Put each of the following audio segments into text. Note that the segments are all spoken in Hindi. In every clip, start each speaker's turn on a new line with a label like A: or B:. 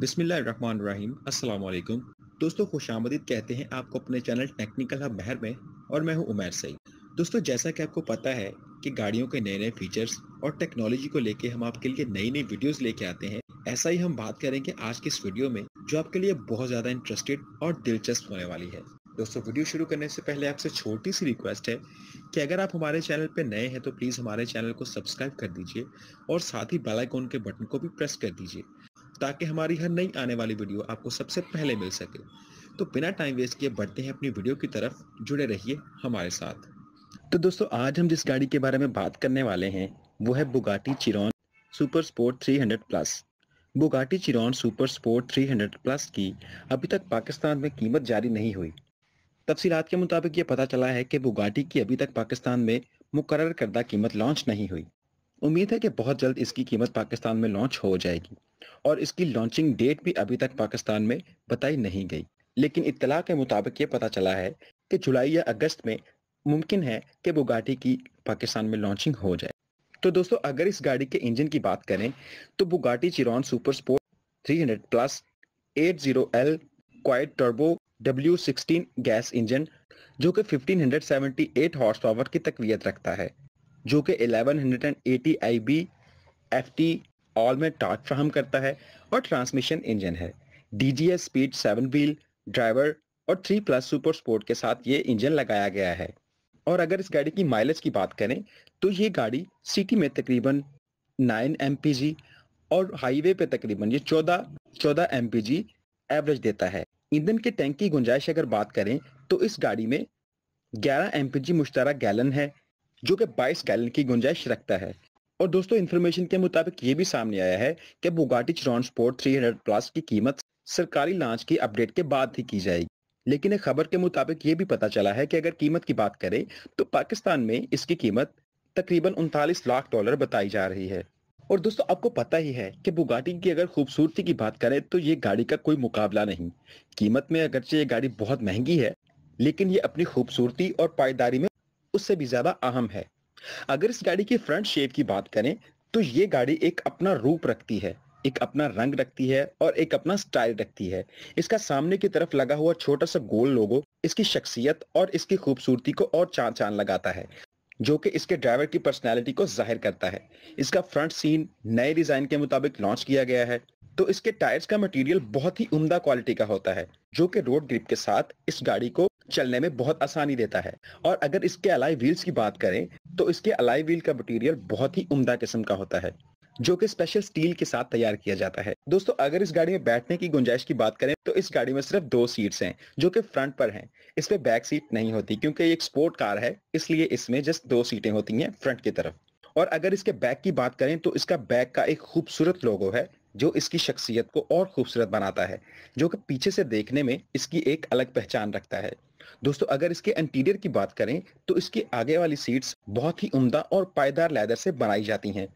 A: बिसमीम अल्लाम दोस्तों खुश आमदीद कहते हैं आपको अपने चैनल टेक्निकल हब बहर में और मैं हूं उमर सईद दोस्तों जैसा कि आपको पता है कि गाड़ियों के नए नए फीचर्स और टेक्नोलॉजी को लेके हम आपके लिए नई नई वीडियोस लेके आते हैं ऐसा ही हम बात करेंगे आज की इस वीडियो में जो आपके लिए बहुत ज़्यादा इंटरेस्टेड और दिलचस्प होने वाली है दोस्तों वीडियो शुरू करने से पहले आपसे छोटी सी रिक्वेस्ट है कि अगर आप हमारे चैनल पर नए हैं तो प्लीज़ हमारे चैनल को सब्सक्राइब कर दीजिए और साथ ही बेल के बटन को भी प्रेस कर दीजिए ताकि हमारी हर नई आने वाली वीडियो आपको सबसे पहले मिल सके तो बिना टाइम वेस्ट किए बढ़ते हैं अपनी वीडियो की तरफ जुड़े रहिए हमारे साथ तो दोस्तों आज हम जिस गाड़ी के बारे में बात करने वाले हैं वो है Bugatti Chiron super sport 300 plus Bugatti Chiron super sport 300 plus की अभी तक पाकिस्तान में कीमत जारी नहीं हुई तफसीलात के मुताबिक ये पता चला है कि बुगाटी की अभी तक पाकिस्तान में मुकर करदा कीमत लॉन्च नहीं हुई उम्मीद है कि बहुत जल्द इसकी कीमत पाकिस्तान में लॉन्च हो जाएगी और इसकी लॉन्चिंग डेट भी अभी तक पाकिस्तान में बताई नहीं गई लेकिन इतला के मुताबिक ये पता चला है कि जुलाई या अगस्त में मुमकिन है कि बुगाटी की पाकिस्तान में लॉन्चिंग हो जाए तो दोस्तों अगर इस गाड़ी के इंजन की बात करें तो Bugatti Chiron super sport 300 plus 80L quad turbo sixteen gas engine जो कि 1578 हॉर्स पावर की तकवीत रखता है जो कि 1180 एफ टी ऑल में टॉर्च फ्राहम करता है और ट्रांसमिशन इंजन है D speed seven wheel driver और थ्री प्लस सुपर स्पोर्ट के साथ ये इंजन लगाया गया है और अगर इस गाड़ी की माइलेज की बात करें तो ये गाड़ी सिटी में तकरीबन 9 एम और हाईवे पे तकरीबन ये 14 14 एम एवरेज देता है ईंधन के टैंक की गुंजाइश अगर बात करें तो इस गाड़ी में 11 एम पी मुश्तरा गैलन है जो कि 22 गैलन की गुंजाइश रखता है और दोस्तों इन्फॉर्मेशन के मुताबिक ये भी सामने आया है कि बुगाटी चरॉन स्पोर्ट 300 प्लस की कीमत सरकारी लॉन्च की अपडेट के बाद ही की जाएगी लेकिन एक खबर के मुताबिक ये भी पता चला है कि अगर कीमत की बात करें तो पाकिस्तान में इसकी कीमत तकरीबन उनतालीस लाख डॉलर बताई जा रही है और दोस्तों आपको पता ही है कि बुगाटी की अगर खूबसूरती की बात करें तो ये गाड़ी का कोई मुकाबला नहीं कीमत में अगरचे ये गाड़ी बहुत महंगी है लेकिन ये अपनी खूबसूरती और पायदारी में उससे भी ज्यादा अहम है अगर इस गाड़ी की फ्रंट शेप की बात करें तो ये गाड़ी एक अपना रूप रखती है एक अपना रंग रखती है और एक अपना स्टाइल रखती है इसका सामने की तरफ लगा हुआ छोटा सा गोल लोगो इसकी शख्सियत और इसकी खूबसूरती को और चांद चांद लगाता है जो कि इसके ड्राइवर की पर्सनैलिटी को जाहिर करता है इसका फ्रंट सीन नए डिजाइन के मुताबिक लॉन्च किया गया है तो इसके टायर्स का मटेरियल बहुत ही उम्दा क्वालिटी का होता है जो कि रोड ग्रिप के साथ इस गाड़ी को चलने में बहुत आसानी देता है और अगर इसके अलाई व्हील्स की बात करें तो इसके अलाई व्हील का मटेरियल बहुत ही उम्दा किस्म का होता है जो कि स्पेशल स्टील के साथ तैयार किया जाता है दोस्तों अगर इस गाड़ी में बैठने की गुंजाइश की बात करें तो इस गाड़ी में सिर्फ दो सीट्स हैं जो कि फ्रंट पर हैं इस पे बैक सीट नहीं होती क्योंकि ये एक स्पोर्ट कार है इसलिए इसमें जस्ट दो सीटें होती हैं फ्रंट की तरफ और अगर इसके बैक की बात करें तो इसका बैक का एक खूबसूरत लोगो है जो इसकी शख्सियत को और खूबसूरत बनाता है जो कि पीछे से देखने में इसकी एक अलग पहचान रखता है दोस्तों अगर इसके इंटीरियर की बात करें तो इसके आगे वाली सीट्स बहुत ही उम्दा और पायदार लेदर से बनाई जाती हैं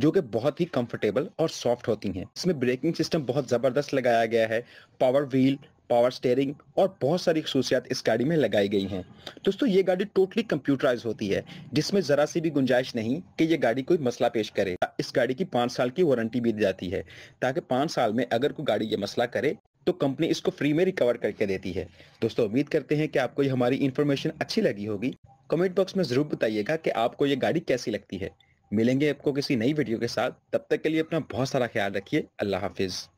A: जो कि बहुत ही कंफर्टेबल और सॉफ्ट होती हैं इसमें ब्रेकिंग सिस्टम बहुत ज़बरदस्त लगाया गया है पावर व्हील पावर स्टेयरिंग और बहुत सारी खसूसियात इस गाड़ी में लगाई गई हैं दोस्तों ये गाड़ी टोटली कंप्यूटराइज होती है जिसमें ज़रा सी भी गुंजाइश नहीं कि ये गाड़ी कोई मसला पेश करे इस गाड़ी की पाँच साल की वारंटी भी दी जाती है ताकि पाँच साल में अगर कोई गाड़ी ये मसला करे तो कंपनी इसको फ्री में रिकवर करके देती है दोस्तों उम्मीद करते हैं कि आपको ये हमारी इन्फॉर्मेशन अच्छी लगी होगी कमेंट बॉक्स में जरूर बताइएगा कि आपको ये गाड़ी कैसी लगती है मिलेंगे आपको किसी नई वीडियो के साथ तब तक के लिए अपना बहुत सारा ख्याल रखिए अल्लाह हाफिज़